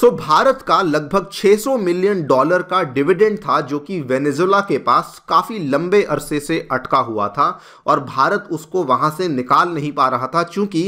सो भारत का लगभग 600 million dollar का डिविडेंड था जो कि वेनेजुला के पास काफ़ी लंबे अरसे से अटका हुआ था और भारत उसको वहां से निकाल नहीं पा रहा था क्योंकि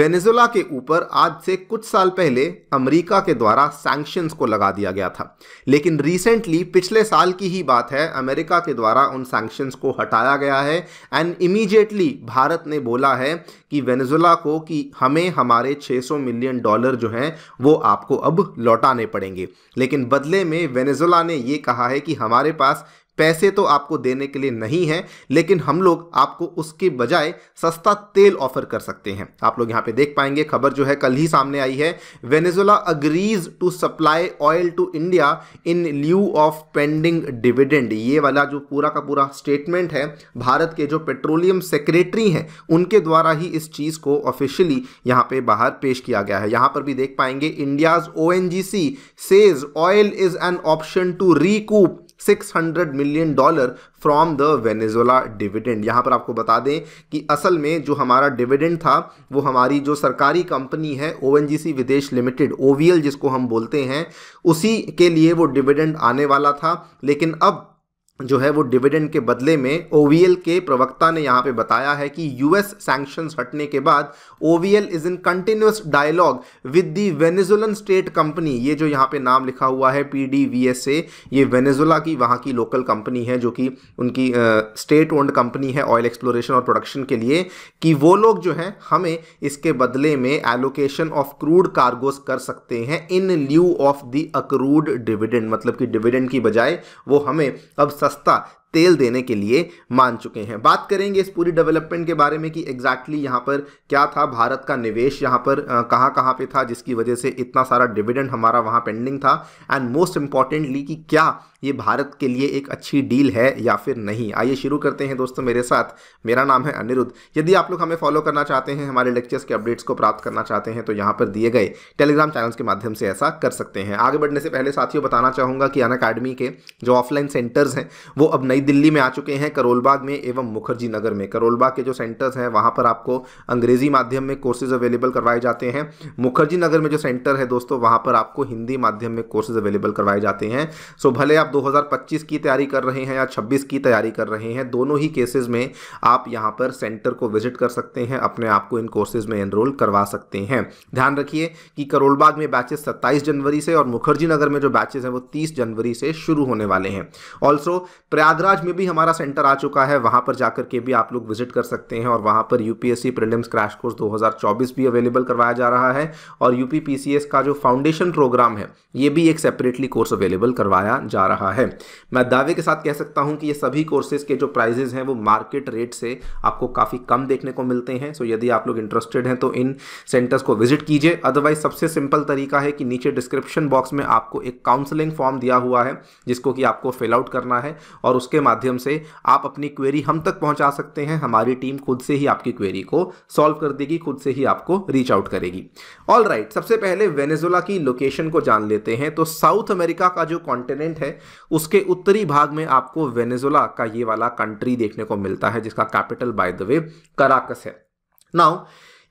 वेनेजुला के ऊपर आज से कुछ साल पहले अमेरिका के द्वारा सैंक्शंस को लगा दिया गया था लेकिन रिसेंटली पिछले साल की ही बात है अमेरिका के द्वारा उन सैंक्शंस को हटाया गया है एंड इमीजिएटली भारत ने बोला है कि वेनेजुला को कि हमें हमारे 600 मिलियन डॉलर जो हैं वो आपको अब लौटाने पड़ेंगे लेकिन बदले में वेनेजुला ने यह कहा है कि हमारे पास पैसे तो आपको देने के लिए नहीं है लेकिन हम लोग आपको उसके बजाय सस्ता तेल ऑफर कर सकते हैं आप लोग यहाँ पे देख पाएंगे खबर जो है कल ही सामने आई है Venezuela agrees to supply oil to India in lieu of pending dividend ये वाला जो पूरा का पूरा स्टेटमेंट है भारत के जो पेट्रोलियम सेक्रेटरी हैं उनके द्वारा ही इस चीज़ को ऑफिशियली यहां पर बाहर पेश किया गया है यहां पर भी देख पाएंगे India's O says oil is an option to recoup 600 million dollar from the Venezuela dividend यहाँ पर आपको बता दें कि असल में जो हमारा डिविडेंड था वो हमारी जो सरकारी कंपनी है ओ विदेश लिमिटेड ओ जिसको हम बोलते हैं उसी के लिए वो डिविडेंड आने वाला था लेकिन अब जो है वो डिविडेंड के बदले में ओवीएल के प्रवक्ता ने यहाँ पे बताया है कि यूएस सैंक्शंस हटने के बाद OVL is in continuous dialogue with the Venezuelan state company ये जो यहाँ पे नाम लिखा हुआ है P D V S A ये वेनेजुला की वहाँ की लोकल कंपनी है जो कि उनकी स्टेट ओन्ड कंपनी है ऑयल एक्सप्लोरेशन और प्रोडक्शन के लिए कि वो लोग जो हैं हमें इसके बदले में एलोकेशन ऑफ क्रूड कार्गोस कर सकते हैं in lieu of the accrued dividend मतलब कि डिविडेंड की बजाय वो हमें अब सस्ता तेल देने के लिए मान चुके हैं बात करेंगे इस पूरी डेवलपमेंट के बारे में कि एग्जैक्टली exactly यहाँ पर क्या था भारत का निवेश यहाँ पर कहाँ कहाँ पे था जिसकी वजह से इतना सारा डिविडेंड हमारा वहाँ पेंडिंग था एंड मोस्ट इम्पॉर्टेंटली कि क्या ये भारत के लिए एक अच्छी डील है या फिर नहीं आइए शुरू करते हैं दोस्तों मेरे साथ मेरा नाम है अनिरुद्ध यदि आप लोग हमें फॉलो करना चाहते हैं हमारे लेक्चर्स के अपडेट्स को प्राप्त करना चाहते हैं तो यहाँ पर दिए गए टेलीग्राम चैनल्स के माध्यम से ऐसा कर सकते हैं आगे बढ़ने से पहले साथियों बताना चाहूँगा कि अन अकेडमी के जो ऑफलाइन सेंटर्स हैं वो अब नई दिल्ली में आ चुके हैं करोलबाग में एवं मुखर्जी नगर में करोलबाग के जो सेंटर्स हैं वहाँ पर आपको अंग्रेजी माध्यम में कोर्सेज अवेलेबल करवाए जाते हैं मुखर्जी नगर में जो सेंटर है दोस्तों वहाँ पर आपको हिंदी माध्यम में कोर्सेज अवेलेबल करवाए जाते हैं सो भले आप 2025 की तैयारी कर रहे हैं या 26 की तैयारी कर रहे हैं दोनों ही केसेस में आप यहां पर सेंटर को विजिट कर सकते हैं अपने आप को इन कोर्सेज में एनरोल करवा सकते हैं ध्यान रखिए कि करोलबाग में बैचेस 27 जनवरी से और मुखर्जी नगर में जो बैचेज हैं वो तीस जनवरी से शुरू होने वाले हैं ऑल्सो प्रयागराज में भी हमारा सेंटर आ चुका है वहाँ पर जाकर के भी आप लोग विजिट कर सकते हैं और वहाँ पर यूपीएससी पी क्रैश कोर्स दो भी अवेलेबल करवाया जा रहा है और यूपी का जो फाउंडेशन प्रोग्राम है ये भी एक सेपरेटली कोर्स अवेलेबल करवाया जा रहा रहा है मैं दावे के साथ कह सकता हूं कि ये सभी कोर्सेज के जो प्राइजेज हैं वो मार्केट रेट से आपको काफ़ी कम देखने को मिलते हैं सो यदि आप लोग इंटरेस्टेड हैं तो इन सेंटर्स को विजिट कीजिए अदरवाइज सबसे सिंपल तरीका है कि नीचे डिस्क्रिप्शन बॉक्स में आपको एक काउंसलिंग फॉर्म दिया हुआ है जिसको कि आपको फिल आउट करना है और उसके माध्यम से आप अपनी क्वेरी हम तक पहुँचा सकते हैं हमारी टीम खुद से ही आपकी क्वेरी को सॉल्व कर देगी खुद से ही आपको रीच आउट करेगी ऑल right, सबसे पहले वेनेजुला की लोकेशन को जान लेते हैं तो साउथ अमेरिका का जो कॉन्टिनेंट है उसके उत्तरी भाग में आपको वेनेजुला का ये वाला कंट्री देखने को मिलता है जिसका capital by the way Caracas है नाउ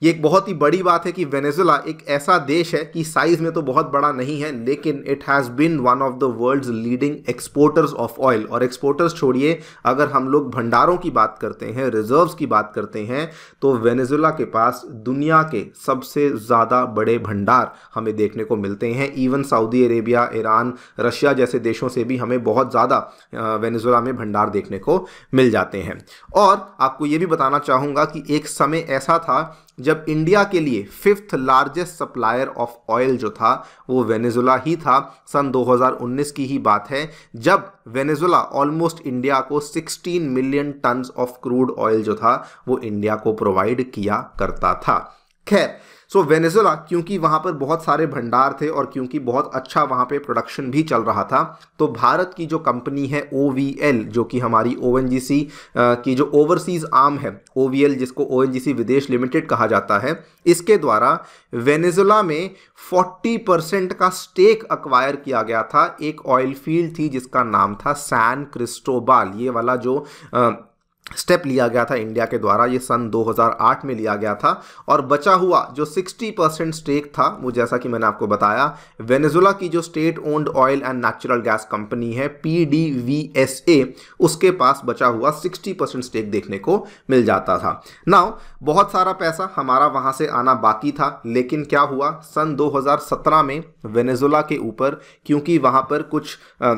ये एक बहुत ही बड़ी बात है कि वेनेजुला एक ऐसा देश है कि साइज में तो बहुत बड़ा नहीं है लेकिन it has been one of the world's leading exporters of oil और एक्सपोर्टर्स छोड़िए अगर हम लोग भंडारों की बात करते हैं रिजर्व्स की बात करते हैं तो वेनेजुला के पास दुनिया के सबसे ज़्यादा बड़े भंडार हमें देखने को मिलते हैं even Saudi Arabia Iran Russia जैसे देशों से भी हमें बहुत ज़्यादा वेनेजुला में भंडार देखने को मिल जाते हैं और आपको ये भी बताना चाहूँगा कि एक समय ऐसा था जब इंडिया के लिए fifth largest supplier of oil जो था वो वेनेजुला ही था सन 2019 की ही बात है जब वेनेजुला ऑलमोस्ट इंडिया को 16 million tonne of crude oil जो था वो इंडिया को प्रोवाइड किया करता था खैर सो वेनेजुला क्योंकि वहाँ पर बहुत सारे भंडार थे और क्योंकि बहुत अच्छा वहाँ पे प्रोडक्शन भी चल रहा था तो भारत की जो कंपनी है ओ जो कि हमारी ओ की जो ओवरसीज़ आर्म है ओ जिसको ओ विदेश लिमिटेड कहा जाता है इसके द्वारा वेनेजुला में 40 परसेंट का स्टेक अक्वायर किया गया था एक ऑयल फील्ड थी जिसका नाम था सैन क्रिस्टोबाल ये वाला जो आ, स्टेप लिया गया था इंडिया के द्वारा ये सन 2008 में लिया गया था और बचा हुआ जो 60 परसेंट स्टेक था वो जैसा कि मैंने आपको बताया वेनेजुला की जो state owned oil and natural gas company है पी उसके पास बचा हुआ 60 परसेंट स्टेक देखने को मिल जाता था नाउ बहुत सारा पैसा हमारा वहाँ से आना बाकी था लेकिन क्या हुआ सन दो में वेनेजुला के ऊपर क्योंकि वहाँ पर कुछ आ,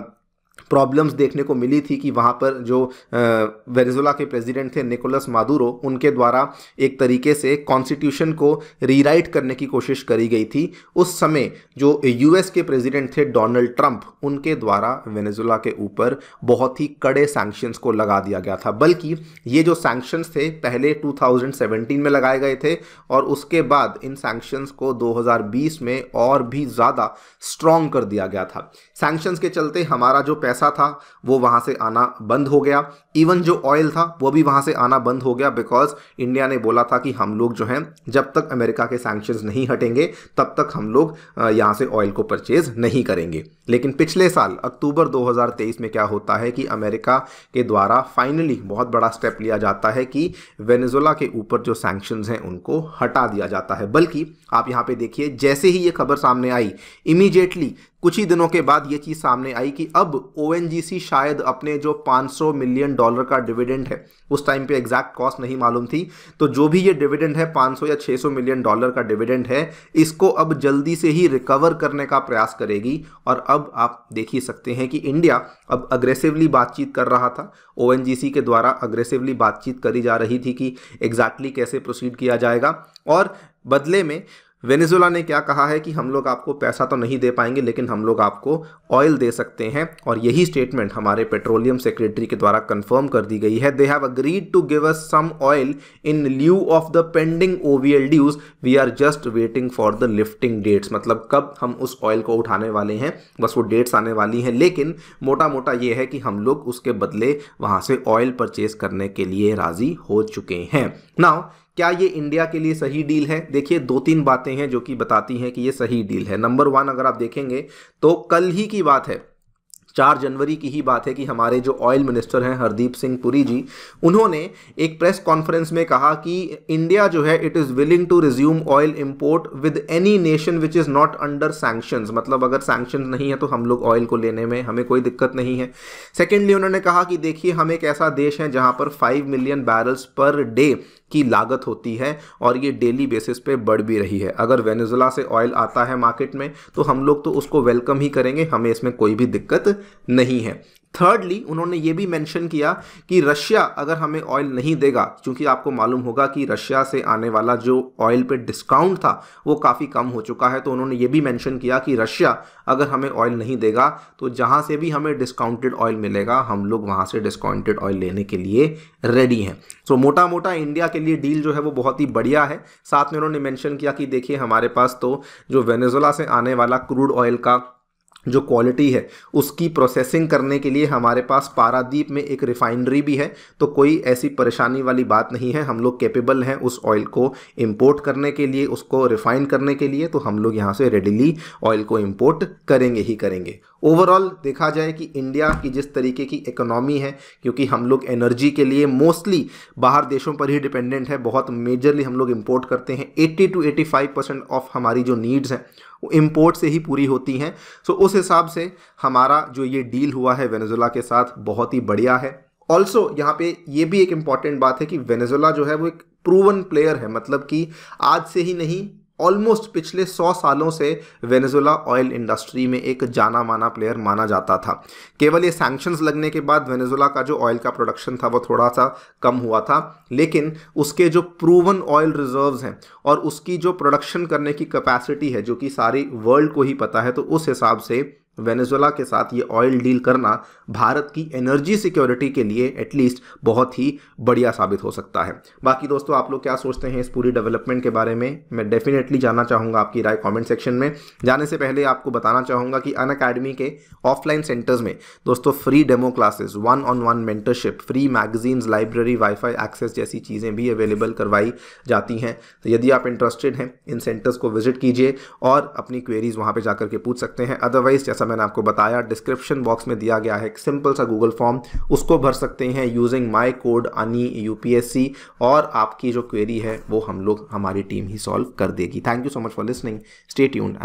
प्रॉब्लम्स देखने को मिली थी कि वहाँ पर जो वेनेजुला के प्रेसिडेंट थे निकोलस मादुरो उनके द्वारा एक तरीके से कॉन्स्टिट्यूशन को रीराइट करने की कोशिश करी गई थी उस समय जो यूएस के प्रेसिडेंट थे डोनाल्ड ट्रंप उनके द्वारा वेनेजुला के ऊपर बहुत ही कड़े सैंक्शंस को लगा दिया गया था बल्कि ये जो सैंक्शंस थे पहले टू में लगाए गए थे और उसके बाद इन सैंक्शंस को दो में और भी ज़्यादा स्ट्रॉन्ग कर दिया गया था सैंक्शंस के चलते हमारा जो पैसा था वो वहाँ से आना बंद हो गया इवन जो ऑयल था वो भी वहाँ से आना बंद हो गया बिकॉज इंडिया ने बोला था कि हम लोग जो हैं जब तक अमेरिका के सैंक्शंस नहीं हटेंगे तब तक हम लोग यहाँ से ऑयल को परचेज नहीं करेंगे लेकिन पिछले साल अक्टूबर 2023 में क्या होता है कि अमेरिका के द्वारा फाइनली बहुत बड़ा स्टेप लिया जाता है कि वेनेजुला के ऊपर जो सैंक्शन हैं उनको हटा दिया जाता है बल्कि आप यहाँ पे देखिए जैसे ही ये खबर सामने आई इमीजिएटली कुछ ही दिनों के बाद ये चीज़ सामने आई कि अब ओ शायद अपने जो 500 मिलियन डॉलर का डिविडेंड है उस टाइम पे एग्जैक्ट कॉस्ट नहीं मालूम थी तो जो भी ये डिविडेंड है 500 या 600 मिलियन डॉलर का डिविडेंड है इसको अब जल्दी से ही रिकवर करने का प्रयास करेगी और अब आप देख ही सकते हैं कि इंडिया अब अग्रेसिवली बातचीत कर रहा था ओ के द्वारा अग्रेसिवली बातचीत करी जा रही थी कि एग्जैक्टली exactly कैसे प्रोसीड किया जाएगा और बदले में वेनेजुला ने क्या कहा है कि हम लोग आपको पैसा तो नहीं दे पाएंगे लेकिन हम लोग आपको ऑयल दे सकते हैं और यही स्टेटमेंट हमारे पेट्रोलियम सेक्रेटरी के द्वारा कंफर्म कर दी गई है they have agreed to give us some oil in lieu of the pending OVL dues we are just waiting for the lifting dates मतलब कब हम उस ऑयल को उठाने वाले हैं बस वो डेट्स आने वाली हैं लेकिन मोटा मोटा ये है कि हम लोग उसके बदले वहाँ से ऑयल परचेज करने के लिए राजी हो चुके हैं नाउ क्या ये इंडिया के लिए सही डील है देखिए दो तीन बातें हैं जो कि बताती हैं कि ये सही डील है नंबर वन अगर आप देखेंगे तो कल ही की बात है चार जनवरी की ही बात है कि हमारे जो ऑयल मिनिस्टर हैं हरदीप सिंह पुरी जी उन्होंने एक प्रेस कॉन्फ्रेंस में कहा कि इंडिया जो है it is willing to resume oil import with any nation which is not under sanctions मतलब अगर सैंक्शंस नहीं है तो हम लोग ऑयल को लेने में हमें कोई दिक्कत नहीं है सेकेंडली उन्होंने कहा कि देखिए हम एक ऐसा देश है जहाँ पर five million barrels per day की लागत होती है और ये डेली बेसिस पे बढ़ भी रही है अगर वेनेजुला से ऑयल आता है मार्केट में तो हम लोग तो उसको वेलकम ही करेंगे हमें इसमें कोई भी दिक्कत नहीं है थर्डली उन्होंने ये भी मेंशन किया कि रशिया अगर हमें ऑयल नहीं देगा क्योंकि आपको मालूम होगा कि रशिया से आने वाला जो ऑयल पे डिस्काउंट था वो काफ़ी कम हो चुका है तो उन्होंने ये भी मेंशन किया कि रशिया अगर हमें ऑयल नहीं देगा तो जहाँ से भी हमें डिस्काउंटेड ऑयल मिलेगा हम लोग वहाँ से डिस्काउंटेड ऑयल लेने के लिए रेडी हैं सो so, मोटा मोटा इंडिया के लिए डील जो है वो बहुत ही बढ़िया है साथ में उन्होंने मैंशन किया कि देखिए हमारे पास तो जो वेनेजोला से आने वाला क्रूड ऑयल का जो क्वालिटी है उसकी प्रोसेसिंग करने के लिए हमारे पास पारादीप में एक रिफाइनरी भी है तो कोई ऐसी परेशानी वाली बात नहीं है हम लोग कैपेबल हैं उस ऑयल को इम्पोर्ट करने के लिए उसको रिफाइन करने के लिए तो हम लोग यहाँ से रेडिली ऑयल को इम्पोर्ट करेंगे ही करेंगे ओवरऑल देखा जाए कि इंडिया की जिस तरीके की इकोनॉमी है क्योंकि हम लोग एनर्जी के लिए मोस्टली बाहर देशों पर ही डिपेंडेंट है बहुत मेजरली हम लोग इम्पोर्ट करते हैं eighty to eighty percent of हमारी जो नीड्स हैं वो इम्पोर्ट से ही पूरी होती हैं सो so, उस उस हिसाब से हमारा जो ये डील हुआ है वेनेजुला के साथ बहुत ही बढ़िया है ऑल्सो यहाँ पे ये भी एक इम्पॉर्टेंट बात है कि वेनेजुला जो है वो एक प्रूवन प्लेयर है मतलब कि आज से ही नहीं ऑलमोस्ट पिछले सौ सालों से वेनेजुला ऑयल इंडस्ट्री में एक जाना माना प्लेयर माना जाता था केवल ये सैंक्शंस लगने के बाद वेनेजुला का जो ऑयल का प्रोडक्शन था वो थोड़ा सा कम हुआ था लेकिन उसके जो प्रूवन ऑयल रिजर्व्स हैं और उसकी जो प्रोडक्शन करने की कैपेसिटी है जो कि सारी वर्ल्ड को ही पता है तो उस हिसाब से वेनेजुला के साथ ये ऑयल डील करना भारत की एनर्जी सिक्योरिटी के लिए एटलीस्ट बहुत ही बढ़िया साबित हो सकता है बाकी दोस्तों आप लोग क्या सोचते हैं इस पूरी डेवलपमेंट के बारे में मैं डेफिनेटली जानना चाहूँगा आपकी राय कॉमेंट सेक्शन में जाने से पहले आपको बताना चाहूँगा कि अन अकेडमी के ऑफलाइन सेंटर्स में दोस्तों free demo classes one on one mentorship free magazines library wifi access जैसी चीज़ें भी अवेलेबल करवाई जाती हैं तो यदि आप इंटरेस्टेड हैं इन सेंटर्स को विजिट कीजिए और अपनी क्वेरीज वहाँ पर जाकर के पूछ सकते हैं अदरवाइज़ जैसा मैंने आपको बताया डिस्क्रिप्शन बॉक्स में दिया गया है एक सिंपल सा गूगल फॉर्म उसको भर सकते हैं यूजिंग माई कोड अनी यूपीएससी और आपकी जो क्वेरी है वो हम लोग हमारी टीम ही सॉल्व कर देगी thank you so much for listening state यून